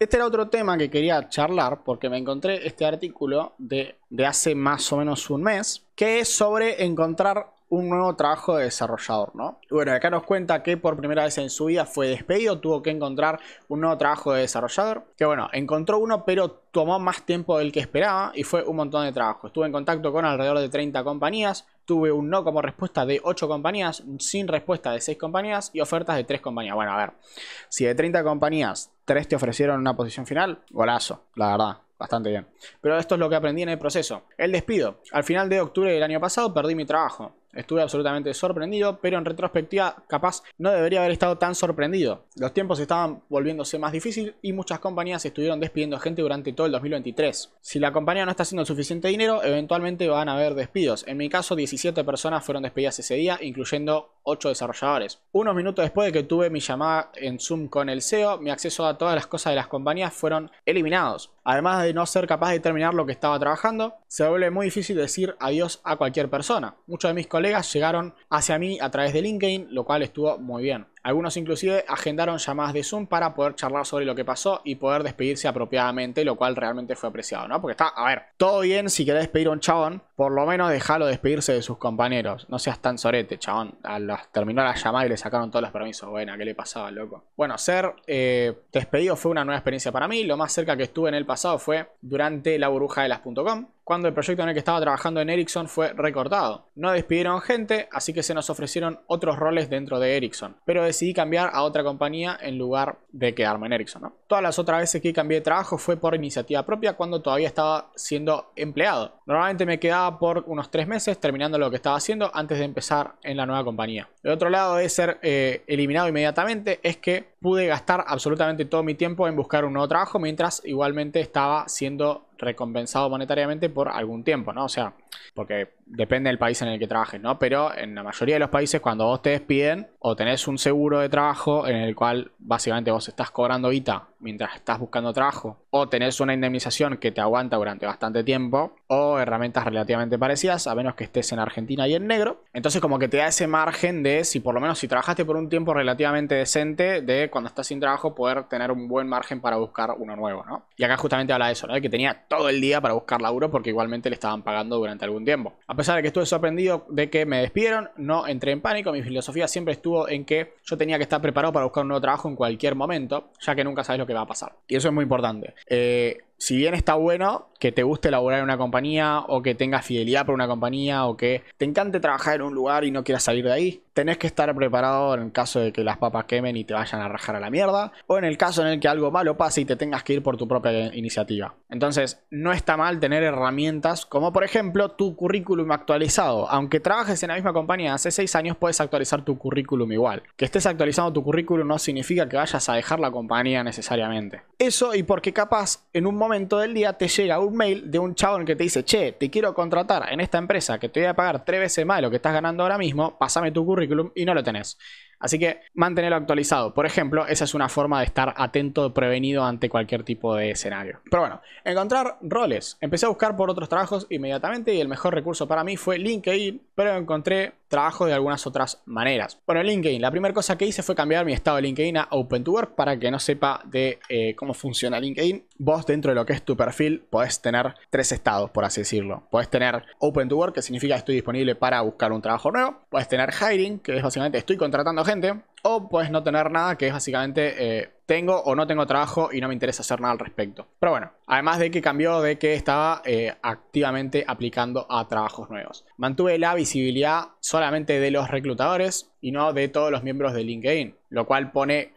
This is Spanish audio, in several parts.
Este era otro tema que quería charlar porque me encontré este artículo de, hace más o menos un mes que es sobre encontrar un nuevo trabajo de desarrollador, ¿no? Bueno, acá nos cuenta que por primera vez en su vida fue despedido, tuvo que encontrar un nuevo trabajo de desarrollador, que bueno, encontró uno pero tomó más tiempo del que esperaba y fue un montón de trabajo. Estuve en contacto con alrededor de 30 compañías, tuve un no como respuesta de 8 compañías, sin respuesta de 6 compañías y ofertas de 3 compañías. Bueno, a ver, si de 30 compañías Tres te ofrecieron una posición final. Golazo, la verdad bastante bien. Pero esto es lo que aprendí en el proceso. El despido. Al final de octubre del año pasado perdí mi trabajo. Estuve absolutamente sorprendido, pero en retrospectiva capaz no debería haber estado tan sorprendido. Los tiempos estaban volviéndose más difícil y muchas compañías estuvieron despidiendo gente durante todo el 2023. Si la compañía no está haciendo suficiente dinero, eventualmente van a haber despidos. En mi caso, 17 personas fueron despedidas ese día, incluyendo 8 desarrolladores. Unos minutos después de que tuve mi llamada en Zoom con el CEO, mi acceso a todas las cosas de las compañías fueron eliminados. Además de no ser capaz de terminar lo que estaba trabajando, se vuelve muy difícil decir adiós a cualquier persona. Muchos de mis colegas llegaron hacia mí a través de LinkedIn, lo cual estuvo muy bien. Algunos inclusive agendaron llamadas de Zoom para poder charlar sobre lo que pasó y poder despedirse apropiadamente, lo cual realmente fue apreciado, ¿no? Porque está, a ver, todo bien si querés despedir a un chabón, por lo menos dejalo despedirse de sus compañeros. No seas tan sorete, chabón. terminó la llamada y le sacaron todos los permisos. Bueno, ¿qué le pasaba, loco? Bueno, ser eh, despedido fue una nueva experiencia para mí. Lo más cerca que estuve en el pasado fue durante la burbuja de las.com cuando el proyecto en el que estaba trabajando en Ericsson fue recortado. No despidieron gente, así que se nos ofrecieron otros roles dentro de Ericsson, pero decidí cambiar a otra compañía en lugar de quedarme en Ericsson. Todas las otras veces que cambié de trabajo fue por iniciativa propia cuando todavía estaba siendo empleado. Normalmente me quedaba por unos tres meses terminando lo que estaba haciendo antes de empezar en la nueva compañía. El otro lado de ser eh, eliminado inmediatamente es que pude gastar absolutamente todo mi tiempo en buscar un nuevo trabajo mientras igualmente estaba siendo recompensado monetariamente por algún tiempo, ¿no? O sea, porque depende del país en el que trabajes, ¿no? Pero en la mayoría de los países cuando vos te despiden, o tenés un seguro de trabajo en el cual básicamente vos estás cobrando guita mientras estás buscando trabajo, o tenés una indemnización que te aguanta durante bastante tiempo, o herramientas relativamente parecidas, a menos que estés en Argentina y en negro. Entonces como que te da ese margen de si por lo menos si trabajaste por un tiempo relativamente decente, de cuando estás sin trabajo poder tener un buen margen para buscar uno nuevo, ¿no? Y acá justamente habla de eso, ¿no? De que tenía todo el día para buscar laburo porque igualmente le estaban pagando durante algún tiempo. A pesar de que estuve sorprendido de que me despidieron, no entré en pánico, mi filosofía siempre estuvo en que yo tenía que estar preparado para buscar un nuevo trabajo en cualquier momento, ya que nunca sabes lo que va a pasar. Y eso es muy importante. Eh, si bien está bueno que te guste laborar en una compañía o que tengas fidelidad por una compañía o que te encante trabajar en un lugar y no quieras salir de ahí, tenés que estar preparado en el caso de que las papas quemen y te vayan a rajar a la mierda o en el caso en el que algo malo pase y te tengas que ir por tu propia iniciativa. Entonces, no está mal tener herramientas como por ejemplo tu currículum actualizado. Aunque trabajes en la misma compañía hace 6 años, puedes actualizar tu currículum igual. Que estés actualizando tu currículum no significa que vayas a dejar la compañía necesariamente. Eso y porque capaz en un momento momento del día te llega un mail de un chabón que te dice, che, te quiero contratar en esta empresa que te voy a pagar tres veces más de lo que estás ganando ahora mismo, pásame tu currículum y no lo tenés. Así que mantenerlo actualizado. Por ejemplo, esa es una forma de estar atento, prevenido ante cualquier tipo de escenario. Pero bueno, encontrar roles. Empecé a buscar por otros trabajos inmediatamente y el mejor recurso para mí fue LinkedIn, pero encontré trabajo de algunas otras maneras. Bueno, LinkedIn, la primera cosa que hice fue cambiar mi estado de LinkedIn a Open to Work para que no sepa de eh, cómo funciona LinkedIn. Vos dentro de lo que es tu perfil podés tener tres estados, por así decirlo. Podés tener Open to Work, que significa estoy disponible para buscar un trabajo nuevo. Podés tener Hiring, que es básicamente estoy contratando gente. O puedes no tener nada, que es básicamente... Eh, tengo o no tengo trabajo y no me interesa hacer nada al respecto. Pero bueno, además de que cambió de que estaba eh, activamente aplicando a trabajos nuevos. Mantuve la visibilidad solamente de los reclutadores y no de todos los miembros de LinkedIn, lo cual pone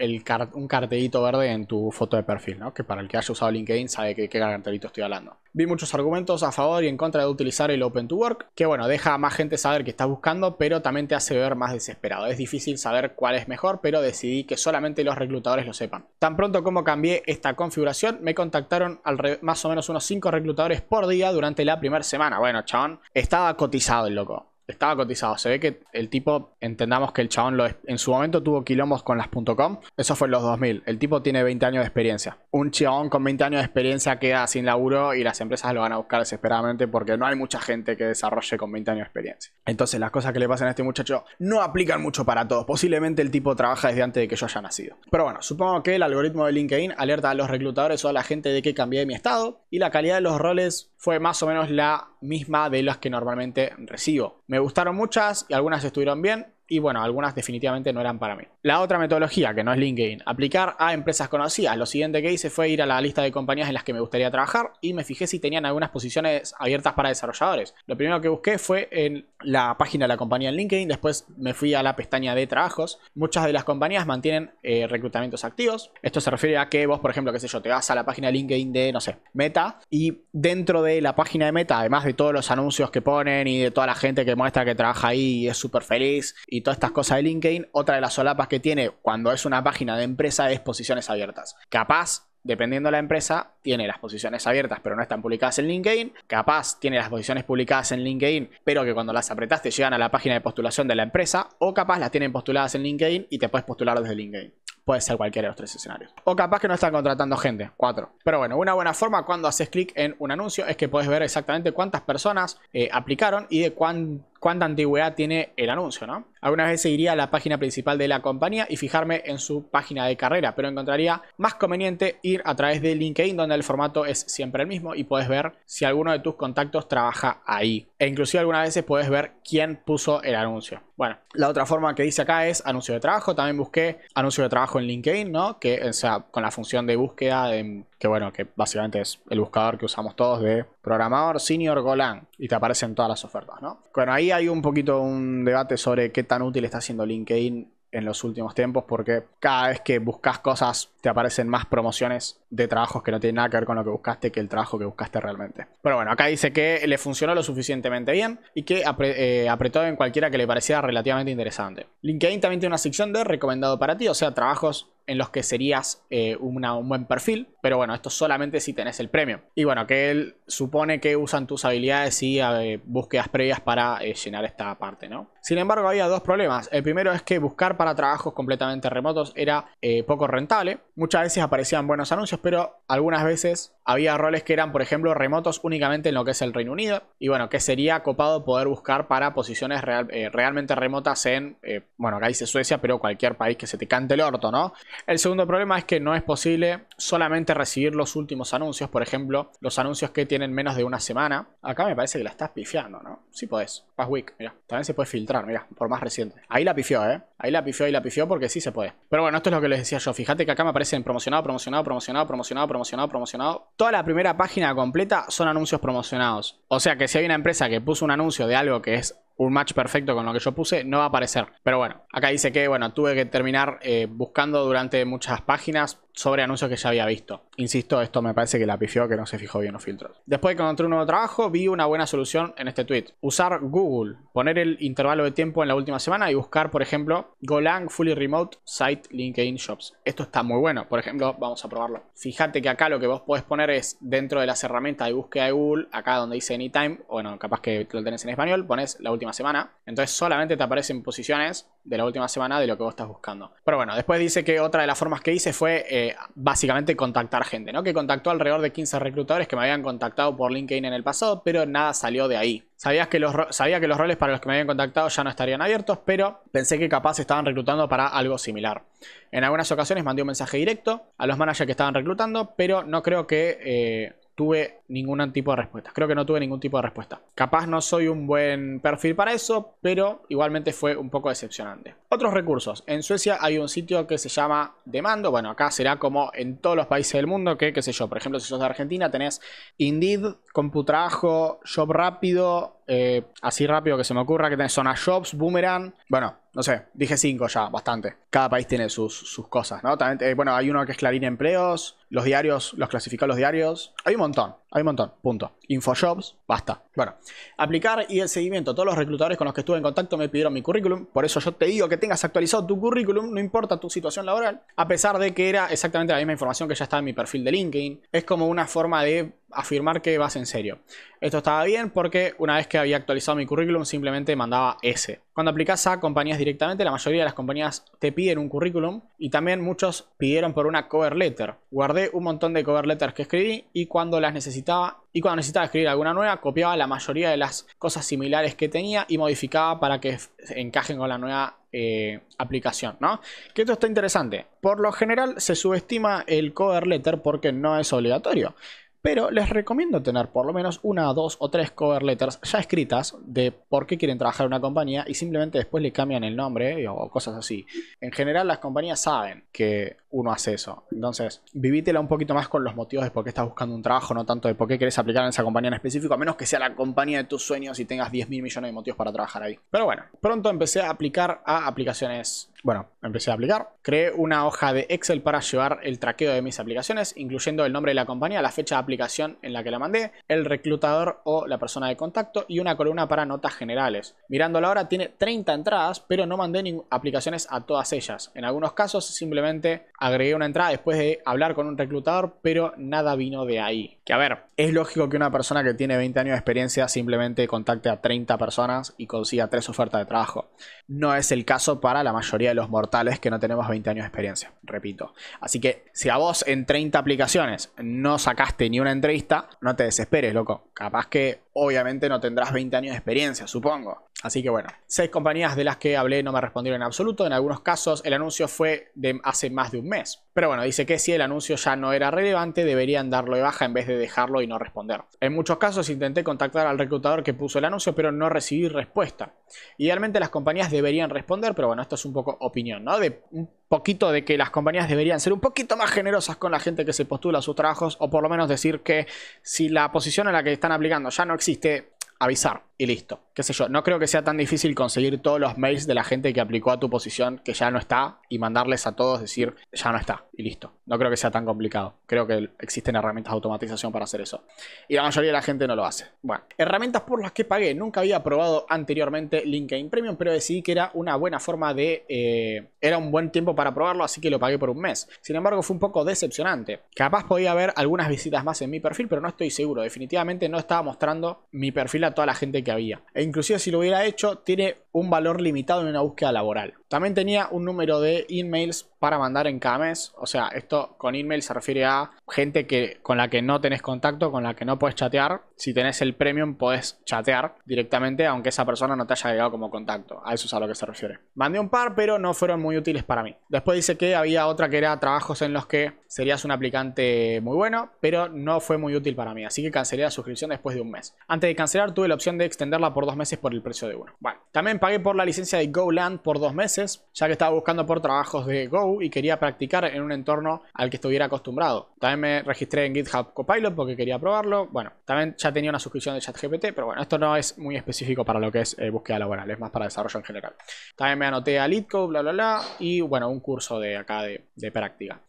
un cartelito verde en tu foto de perfil, ¿no? que para el que haya usado LinkedIn sabe que, qué cartelito estoy hablando. Vi muchos argumentos a favor y en contra de utilizar el Open to Work, que bueno, deja a más gente saber que estás buscando, pero también te hace ver más desesperado. Es difícil saber cuál es mejor, pero decidí que solamente los reclutadores lo sepan. Tan pronto como cambié esta configuración, me contactaron al más o menos unos 5 reclutadores por día durante la primera semana. Bueno, chabón, estaba cotizado el loco estaba cotizado. Se ve que el tipo, entendamos que el chabón lo, en su momento tuvo quilombos con las.com. Eso fue en los 2000. El tipo tiene 20 años de experiencia. Un chabón con 20 años de experiencia queda sin laburo y las empresas lo van a buscar desesperadamente porque no hay mucha gente que desarrolle con 20 años de experiencia. Entonces las cosas que le pasan a este muchacho no aplican mucho para todos. Posiblemente el tipo trabaja desde antes de que yo haya nacido. Pero bueno, supongo que el algoritmo de LinkedIn alerta a los reclutadores o a la gente de que cambié mi estado y la calidad de los roles fue más o menos la misma de las que normalmente recibo. Me gustaron muchas y algunas estuvieron bien, y bueno, algunas definitivamente no eran para mí. La otra metodología, que no es LinkedIn, aplicar a empresas conocidas. Lo siguiente que hice fue ir a la lista de compañías en las que me gustaría trabajar y me fijé si tenían algunas posiciones abiertas para desarrolladores. Lo primero que busqué fue en la página de la compañía en LinkedIn, después me fui a la pestaña de trabajos. Muchas de las compañías mantienen eh, reclutamientos activos. Esto se refiere a que vos, por ejemplo, qué sé yo, te vas a la página de LinkedIn de, no sé, Meta y dentro de la página de Meta, además de todos los anuncios que ponen y de toda la gente que muestra que trabaja ahí y es súper feliz y todas estas cosas de LinkedIn, otra de las solapas que tiene cuando es una página de empresa es posiciones abiertas. Capaz dependiendo de la empresa, tiene las posiciones abiertas pero no están publicadas en LinkedIn. Capaz tiene las posiciones publicadas en LinkedIn pero que cuando las apretaste llegan a la página de postulación de la empresa. O capaz las tienen postuladas en LinkedIn y te puedes postular desde LinkedIn. Puede ser cualquiera de los tres escenarios. O capaz que no están contratando gente. Cuatro. Pero bueno, una buena forma cuando haces clic en un anuncio es que puedes ver exactamente cuántas personas eh, aplicaron y de cuánto cuánta antigüedad tiene el anuncio, ¿no? Algunas veces iría a la página principal de la compañía y fijarme en su página de carrera, pero encontraría más conveniente ir a través de LinkedIn, donde el formato es siempre el mismo y puedes ver si alguno de tus contactos trabaja ahí. E incluso algunas veces puedes ver quién puso el anuncio. Bueno, la otra forma que dice acá es anuncio de trabajo. También busqué anuncio de trabajo en LinkedIn, ¿no? Que, sea, con la función de búsqueda de que bueno, que básicamente es el buscador que usamos todos de programador senior Golang y te aparecen todas las ofertas, ¿no? Bueno, ahí hay un poquito un debate sobre qué tan útil está siendo LinkedIn en los últimos tiempos porque cada vez que buscas cosas te aparecen más promociones de trabajos que no tienen nada que ver con lo que buscaste que el trabajo que buscaste realmente. Pero bueno, acá dice que le funcionó lo suficientemente bien y que eh, apretó en cualquiera que le pareciera relativamente interesante. LinkedIn también tiene una sección de recomendado para ti, o sea, trabajos en los que serías eh, una, un buen perfil, pero bueno, esto solamente si tenés el premio. Y bueno, que él supone que usan tus habilidades y eh, búsquedas previas para eh, llenar esta parte, ¿no? Sin embargo, había dos problemas. El primero es que buscar para trabajos completamente remotos era eh, poco rentable. Muchas veces aparecían buenos anuncios, pero algunas veces había roles que eran, por ejemplo, remotos únicamente en lo que es el Reino Unido. Y bueno, que sería copado poder buscar para posiciones eh, realmente remotas en, eh, bueno, acá dice Suecia, pero cualquier país que se te cante el orto, ¿no? El segundo problema es que no es posible solamente recibir los últimos anuncios, por ejemplo, los anuncios que tienen menos de una semana. Acá me parece que la estás pifiando, ¿no? Sí podés. Past Week, mira. También se puede filtrar por más reciente. Ahí la pifió, ¿eh? Ahí la pifió, y la pifió porque sí se puede. Pero bueno, esto es lo que les decía yo. Fíjate que acá me aparecen promocionado, promocionado, promocionado, promocionado, promocionado, promocionado. Toda la primera página completa son anuncios promocionados. O sea que si hay una empresa que puso un anuncio de algo que es un match perfecto con lo que yo puse, no va a aparecer. Pero bueno, acá dice que, bueno, tuve que terminar eh, buscando durante muchas páginas sobre anuncios que ya había visto. Insisto, esto me parece que la pifió, que no se fijó bien los filtros. Después de que encontré un nuevo trabajo, vi una buena solución en este tweet. Usar Google, poner el intervalo de tiempo en la última semana y buscar, por ejemplo, Golang Fully Remote Site LinkedIn Shops. Esto está muy bueno. Por ejemplo, vamos a probarlo. Fíjate que acá lo que vos podés poner es dentro de las herramientas de búsqueda de Google, acá donde dice Anytime, bueno, capaz que lo tenés en español, pones la última semana. Entonces solamente te aparecen posiciones de la última semana de lo que vos estás buscando. Pero bueno, después dice que otra de las formas que hice fue eh, básicamente contactar gente, ¿no? Que contactó alrededor de 15 reclutadores que me habían contactado por LinkedIn en el pasado, pero nada salió de ahí. Sabías que los, sabía que los roles para los que me habían contactado ya no estarían abiertos, pero pensé que capaz estaban reclutando para algo similar. En algunas ocasiones mandé un mensaje directo a los managers que estaban reclutando, pero no creo que eh, tuve ningún tipo de respuesta. Creo que no tuve ningún tipo de respuesta. Capaz no soy un buen perfil para eso, pero igualmente fue un poco decepcionante. Otros recursos. En Suecia hay un sitio que se llama Demando. Bueno, acá será como en todos los países del mundo que, qué sé yo, por ejemplo, si sos de Argentina tenés Indeed, Computrajo, Job Rápido, eh, así rápido que se me ocurra, que tenés Zona Jobs, Boomerang, bueno, no sé, dije cinco ya, bastante. Cada país tiene sus, cosas, ¿no? También, eh, bueno, hay uno que es Clarín Empleos, los diarios, los clasificados los diarios, hay un montón. Hay un montón, punto. Infoshops, basta. Bueno, aplicar y el seguimiento. Todos los reclutadores con los que estuve en contacto me pidieron mi currículum. Por eso yo te digo que tengas actualizado tu currículum, no importa tu situación laboral, a pesar de que era exactamente la misma información que ya estaba en mi perfil de LinkedIn. Es como una forma de afirmar que vas en serio. Esto estaba bien porque una vez que había actualizado mi currículum simplemente mandaba ese. Cuando aplicas a compañías directamente, la mayoría de las compañías te piden un currículum y también muchos pidieron por una cover letter. Guardé un montón de cover letters que escribí y cuando las necesitaba y cuando necesitaba escribir alguna nueva, copiaba la mayoría de las cosas similares que tenía y modificaba para que encajen con la nueva eh, aplicación, ¿no? Que esto está interesante. Por lo general se subestima el cover letter porque no es obligatorio pero les recomiendo tener por lo menos una, dos o tres cover letters ya escritas de por qué quieren trabajar en una compañía y simplemente después le cambian el nombre o cosas así. En general las compañías saben que uno hace eso. Entonces, vivítela un poquito más con los motivos de por qué estás buscando un trabajo, no tanto de por qué querés aplicar en esa compañía en específico, a menos que sea la compañía de tus sueños y tengas 10 mil millones de motivos para trabajar ahí. Pero bueno, pronto empecé a aplicar a aplicaciones bueno, empecé a aplicar. Creé una hoja de Excel para llevar el traqueo de mis aplicaciones, incluyendo el nombre de la compañía, la fecha de aplicación en la que la mandé, el reclutador o la persona de contacto y una columna para notas generales. Mirándola ahora tiene 30 entradas, pero no mandé aplicaciones a todas ellas. En algunos casos simplemente agregué una entrada después de hablar con un reclutador, pero nada vino de ahí. Que a ver, es lógico que una persona que tiene 20 años de experiencia simplemente contacte a 30 personas y consiga tres ofertas de trabajo. No es el caso para la mayoría los mortales que no tenemos 20 años de experiencia, repito. Así que si a vos en 30 aplicaciones no sacaste ni una entrevista, no te desesperes, loco. Capaz que obviamente no tendrás 20 años de experiencia, supongo. Así que bueno, seis compañías de las que hablé no me respondieron en absoluto. En algunos casos el anuncio fue de hace más de un mes. Pero bueno, dice que si el anuncio ya no era relevante, deberían darlo de baja en vez de dejarlo y no responder. En muchos casos intenté contactar al reclutador que puso el anuncio, pero no recibí respuesta. Idealmente las compañías deberían responder, pero bueno, esto es un poco opinión, ¿no? De un poquito de que las compañías deberían ser un poquito más generosas con la gente que se postula a sus trabajos, o por lo menos decir que si la posición en la que están aplicando ya no existe, avisar y listo. Qué sé yo, no creo que sea tan difícil conseguir todos los mails de la gente que aplicó a tu posición que ya no está y mandarles a todos decir ya no está y listo. No creo que sea tan complicado. Creo que existen herramientas de automatización para hacer eso. Y la mayoría de la gente no lo hace. Bueno, herramientas por las que pagué. Nunca había probado anteriormente LinkedIn Premium, pero decidí que era una buena forma de... Eh, era un buen tiempo para probarlo, así que lo pagué por un mes. Sin embargo, fue un poco decepcionante. Capaz podía haber algunas visitas más en mi perfil, pero no estoy seguro. Definitivamente no estaba mostrando mi perfil a toda la gente que había. E inclusive si lo hubiera hecho, tiene un valor limitado en una búsqueda laboral. También tenía un número de emails para mandar en cada mes. O sea, esto con email se refiere a gente que, con la que no tenés contacto, con la que no puedes chatear. Si tenés el premium, podés chatear directamente, aunque esa persona no te haya llegado como contacto. A eso es a lo que se refiere. Mandé un par, pero no fueron muy útiles para mí. Después dice que había otra que era trabajos en los que serías un aplicante muy bueno, pero no fue muy útil para mí. Así que cancelé la suscripción después de un mes. Antes de cancelar, tuve la opción de extenderla por dos meses por el precio de uno. Bueno, también pagué por la licencia de GoLand por dos meses ya que estaba buscando por trabajos de Go y quería practicar en un entorno al que estuviera acostumbrado. También me registré en GitHub Copilot porque quería probarlo. Bueno, también ya tenía una suscripción de ChatGPT, pero bueno, esto no es muy específico para lo que es eh, búsqueda laboral, es más para desarrollo en general. También me anoté a Litco, bla, bla, bla, y bueno, un curso de acá de, de práctica.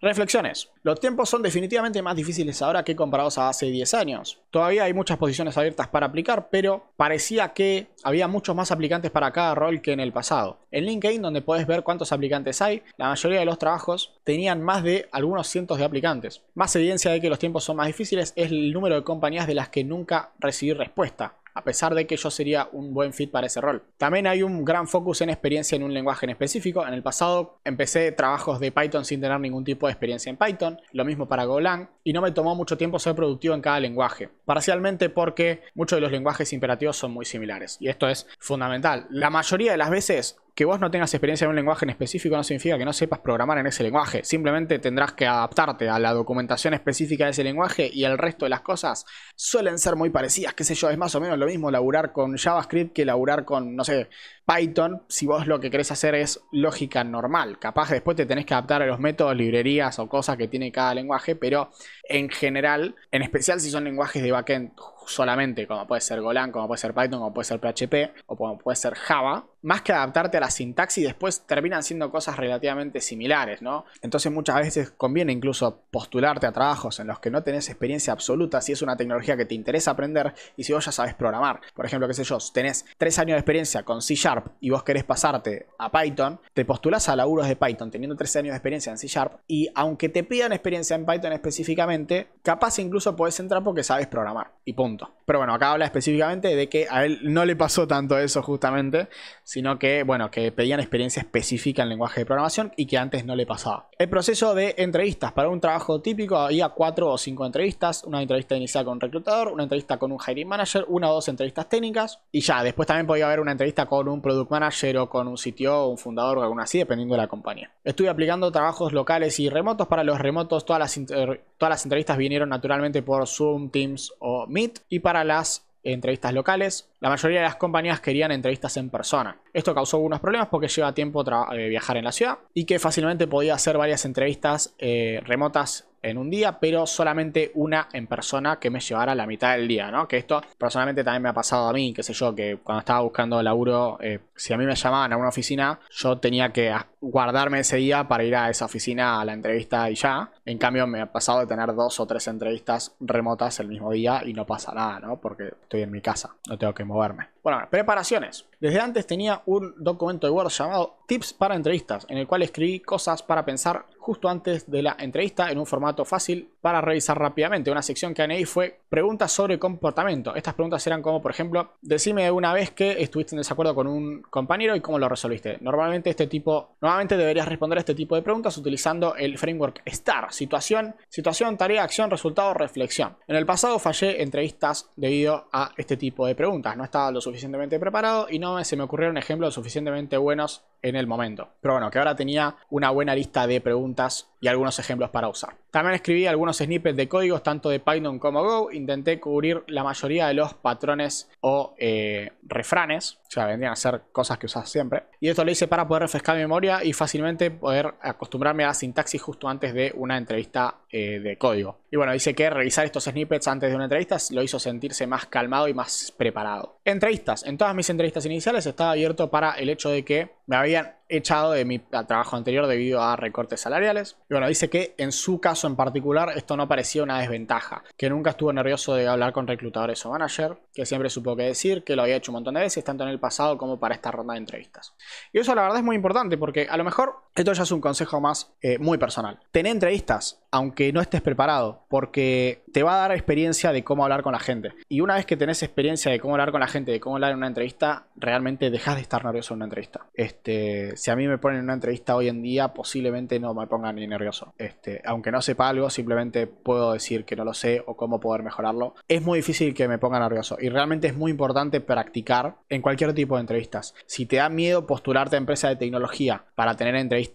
Reflexiones. Los tiempos son definitivamente más difíciles ahora que comparados a hace 10 años. Todavía hay muchas posiciones abiertas para aplicar, pero parecía que había muchos más aplicantes para cada rol que en el pasado. En LinkedIn, donde podés ver cuántos aplicantes hay, la mayoría de los trabajos tenían más de algunos cientos de aplicantes. Más evidencia de que los tiempos son más difíciles es el número de compañías de las que nunca recibí respuesta a pesar de que yo sería un buen fit para ese rol. También hay un gran focus en experiencia en un lenguaje en específico. En el pasado empecé trabajos de Python sin tener ningún tipo de experiencia en Python, lo mismo para Golang, y no me tomó mucho tiempo ser productivo en cada lenguaje, parcialmente porque muchos de los lenguajes imperativos son muy similares, y esto es fundamental. La mayoría de las veces que vos no tengas experiencia en un lenguaje en específico no significa que no sepas programar en ese lenguaje. Simplemente tendrás que adaptarte a la documentación específica de ese lenguaje y el resto de las cosas suelen ser muy parecidas. Qué sé yo, es más o menos lo mismo laburar con JavaScript que laburar con, no sé, Python si vos lo que querés hacer es lógica normal. Capaz después te tenés que adaptar a los métodos, librerías o cosas que tiene cada lenguaje, pero en general, en especial si son lenguajes de backend solamente, como puede ser Golang, como puede ser Python, como puede ser PHP o como puede ser Java, más que adaptarte a la sintaxis, después terminan siendo cosas relativamente similares, ¿no? Entonces muchas veces conviene incluso postularte a trabajos en los que no tenés experiencia absoluta si es una tecnología que te interesa aprender y si vos ya sabes programar. Por ejemplo, qué sé yo, tenés tres años de experiencia con C Sharp, y vos querés pasarte a Python, te postulas a laburos de Python teniendo 13 años de experiencia en C Sharp y aunque te pidan experiencia en Python específicamente, capaz incluso podés entrar porque sabes programar y punto. Pero bueno, acá habla específicamente de que a él no le pasó tanto eso justamente, sino que, bueno, que pedían experiencia específica en lenguaje de programación y que antes no le pasaba. El proceso de entrevistas. Para un trabajo típico había cuatro o cinco entrevistas, una entrevista inicial con un reclutador, una entrevista con un hiring manager, una o dos entrevistas técnicas y ya, después también podía haber una entrevista con un product manager o con un sitio, un fundador o alguna así, dependiendo de la compañía. Estuve aplicando trabajos locales y remotos. Para los remotos todas las, todas las entrevistas vinieron naturalmente por Zoom, Teams o Meet y para las entrevistas locales, la mayoría de las compañías querían entrevistas en persona. Esto causó algunos problemas porque lleva tiempo eh, viajar en la ciudad y que fácilmente podía hacer varias entrevistas eh, remotas en un día, pero solamente una en persona que me llevara la mitad del día, ¿no? Que esto personalmente también me ha pasado a mí, qué sé yo, que cuando estaba buscando laburo, eh, si a mí me llamaban a una oficina, yo tenía que guardarme ese día para ir a esa oficina a la entrevista y ya. En cambio, me ha pasado de tener dos o tres entrevistas remotas el mismo día y no pasa nada, ¿no? Porque estoy en mi casa, no tengo que moverme. Bueno, preparaciones. Desde antes tenía un documento de Word llamado Tips para entrevistas, en el cual escribí cosas para pensar justo antes de la entrevista en un formato fácil para revisar rápidamente. Una sección que añadí fue preguntas sobre comportamiento. Estas preguntas eran como, por ejemplo, decime una vez que estuviste en desacuerdo con un compañero y cómo lo resolviste. Normalmente este tipo, normalmente deberías responder a este tipo de preguntas utilizando el framework STAR, situación, situación, tarea, acción, resultado, reflexión. En el pasado fallé entrevistas debido a este tipo de preguntas. No estaba lo suficientemente preparado y no se me ocurrieron ejemplos suficientemente buenos en el momento. Pero bueno, que ahora tenía una buena lista de preguntas y algunos ejemplos para usar. También escribí algunos snippets de códigos tanto de Python como Go. Intenté cubrir la mayoría de los patrones o eh, refranes, o sea, vendrían a ser cosas que usas siempre. Y esto lo hice para poder refrescar mi memoria y fácilmente poder acostumbrarme a la sintaxis justo antes de una entrevista eh, de código. Y bueno, dice que revisar estos snippets antes de una entrevista lo hizo sentirse más calmado y más preparado. Entrevistas. En todas mis entrevistas iniciales estaba abierto para el hecho de que me habían echado de mi trabajo anterior debido a recortes salariales. Y bueno, dice que en su caso en particular esto no parecía una desventaja, que nunca estuvo nervioso de hablar con reclutadores o manager, que siempre supo que decir, que lo había hecho un montón de veces, tanto en el pasado como para esta ronda de entrevistas. Y eso la verdad es muy importante porque a lo mejor esto ya es un consejo más eh, muy personal. Ten entrevistas, aunque no estés preparado, porque te va a dar experiencia de cómo hablar con la gente. Y una vez que tenés experiencia de cómo hablar con la gente, de cómo hablar en una entrevista, realmente dejas de estar nervioso en una entrevista. Este, si a mí me ponen en una entrevista hoy en día, posiblemente no me pongan ni nervioso. Este, aunque no sepa algo, simplemente puedo decir que no lo sé o cómo poder mejorarlo. Es muy difícil que me ponga nervioso y realmente es muy importante practicar en cualquier tipo de entrevistas. Si te da miedo postularte a empresa de tecnología para tener entrevistas,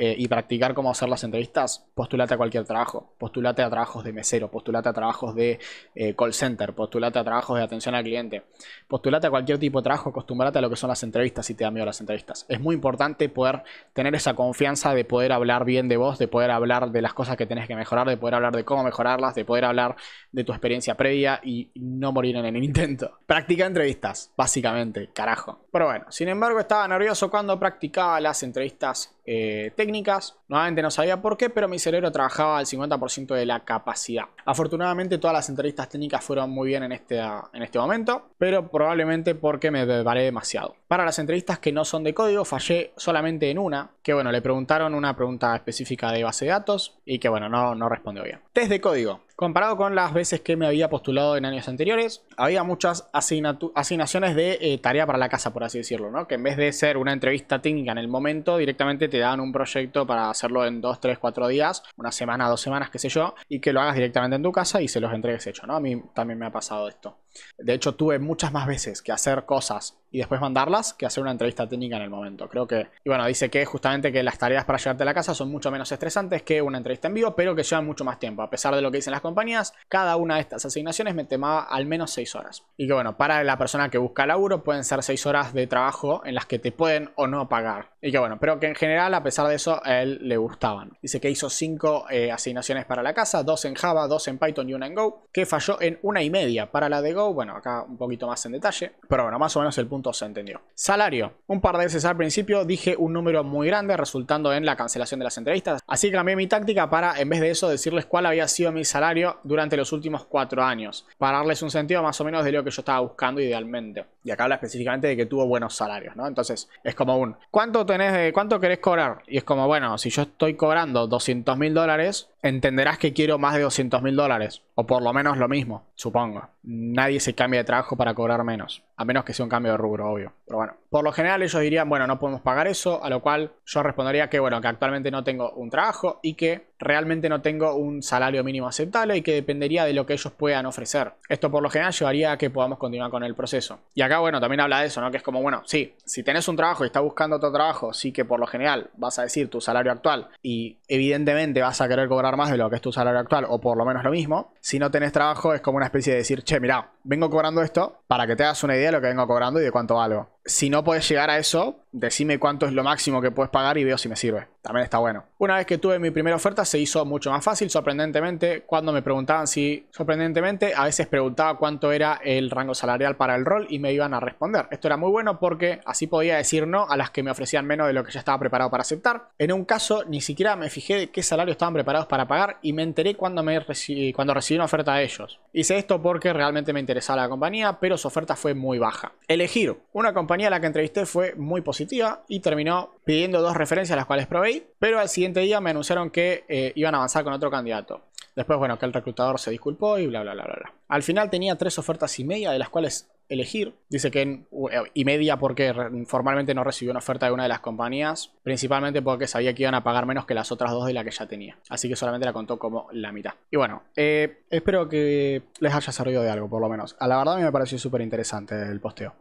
eh, y practicar cómo hacer las entrevistas, postulate a cualquier trabajo. Postulate a trabajos de mesero, postulate a trabajos de eh, call center, postulate a trabajos de atención al cliente. Postulate a cualquier tipo de trabajo, acostumbrate a lo que son las entrevistas si te da miedo las entrevistas. Es muy importante poder tener esa confianza de poder hablar bien de vos, de poder hablar de las cosas que tenés que mejorar, de poder hablar de cómo mejorarlas, de poder hablar de tu experiencia previa y no morir en el intento. Practica entrevistas, básicamente, carajo. Pero bueno, sin embargo estaba nervioso cuando practicaba las entrevistas eh, técnicas. Nuevamente no sabía por qué, pero mi cerebro trabajaba al 50% de la capacidad. Afortunadamente todas las entrevistas técnicas fueron muy bien en este, en este momento, pero probablemente porque me preparé demasiado. Para las entrevistas que no son de código, fallé solamente en una, que bueno, le preguntaron una pregunta específica de base de datos y que bueno, no, no respondió bien. Test de código. Comparado con las veces que me había postulado en años anteriores, había muchas asignaciones de eh, tarea para la casa, por así decirlo, ¿no? Que en vez de ser una entrevista técnica en el momento, directamente te dan un proyecto para hacerlo en dos, tres, cuatro días, una semana, dos semanas, qué sé yo, y que lo hagas directamente en tu casa y se los entregues hecho, ¿no? A mí también me ha pasado esto. De hecho, tuve muchas más veces que hacer cosas y después mandarlas que hacer una entrevista técnica en el momento. Creo que, y bueno, dice que justamente que las tareas para llevarte a la casa son mucho menos estresantes que una entrevista en vivo, pero que llevan mucho más tiempo. A pesar de lo que dicen las compañías, cada una de estas asignaciones me temaba al menos 6 horas. Y que bueno, para la persona que busca laburo pueden ser 6 horas de trabajo en las que te pueden o no pagar. Y que bueno, pero que en general, a pesar de eso, a él le gustaban. Dice que hizo 5 eh, asignaciones para la casa, 2 en Java, 2 en Python y una en Go, que falló en una y media. Para la de Go bueno, acá un poquito más en detalle. Pero bueno, más o menos el punto se entendió. Salario. Un par de veces al principio dije un número muy grande resultando en la cancelación de las entrevistas. Así que cambié mi táctica para, en vez de eso, decirles cuál había sido mi salario durante los últimos cuatro años. Para darles un sentido más o menos de lo que yo estaba buscando idealmente. Y acá habla específicamente de que tuvo buenos salarios, ¿no? Entonces es como un, ¿cuánto tenés cuánto querés cobrar? Y es como, bueno, si yo estoy cobrando 200 mil dólares, entenderás que quiero más de 200 mil dólares, o por lo menos lo mismo, supongo. Nadie se cambia de trabajo para cobrar menos. A menos que sea un cambio de rubro, obvio. Pero bueno, por lo general ellos dirían, bueno, no podemos pagar eso, a lo cual yo respondería que, bueno, que actualmente no tengo un trabajo y que realmente no tengo un salario mínimo aceptable y que dependería de lo que ellos puedan ofrecer. Esto por lo general llevaría a que podamos continuar con el proceso. Y acá, bueno, también habla de eso, ¿no? Que es como, bueno, sí, si tenés un trabajo y estás buscando otro trabajo, sí que por lo general vas a decir tu salario actual y evidentemente vas a querer cobrar más de lo que es tu salario actual o por lo menos lo mismo. Si no tenés trabajo es como una especie de decir, che, mirá, vengo cobrando esto para que te hagas una idea lo que vengo cobrando y de cuánto valgo si no puedes llegar a eso, decime cuánto es lo máximo que puedes pagar y veo si me sirve. También está bueno. Una vez que tuve mi primera oferta se hizo mucho más fácil, sorprendentemente, cuando me preguntaban si, sorprendentemente, a veces preguntaba cuánto era el rango salarial para el rol y me iban a responder. Esto era muy bueno porque así podía decir no a las que me ofrecían menos de lo que ya estaba preparado para aceptar. En un caso ni siquiera me fijé de qué salario estaban preparados para pagar y me enteré cuando, me recibí, cuando recibí una oferta de ellos. Hice esto porque realmente me interesaba la compañía, pero su oferta fue muy baja. Elegir una compañía compañía a la que entrevisté fue muy positiva y terminó pidiendo dos referencias a las cuales probé, pero al siguiente día me anunciaron que eh, iban a avanzar con otro candidato. Después, bueno, que el reclutador se disculpó y bla, bla, bla, bla, bla. Al final tenía tres ofertas y media, de las cuales elegir. Dice que eh, y media porque formalmente no recibió una oferta de una de las compañías, principalmente porque sabía que iban a pagar menos que las otras dos de la que ya tenía. Así que solamente la contó como la mitad. Y bueno, eh, espero que les haya servido de algo, por lo menos. A la verdad a mí me pareció súper interesante el posteo.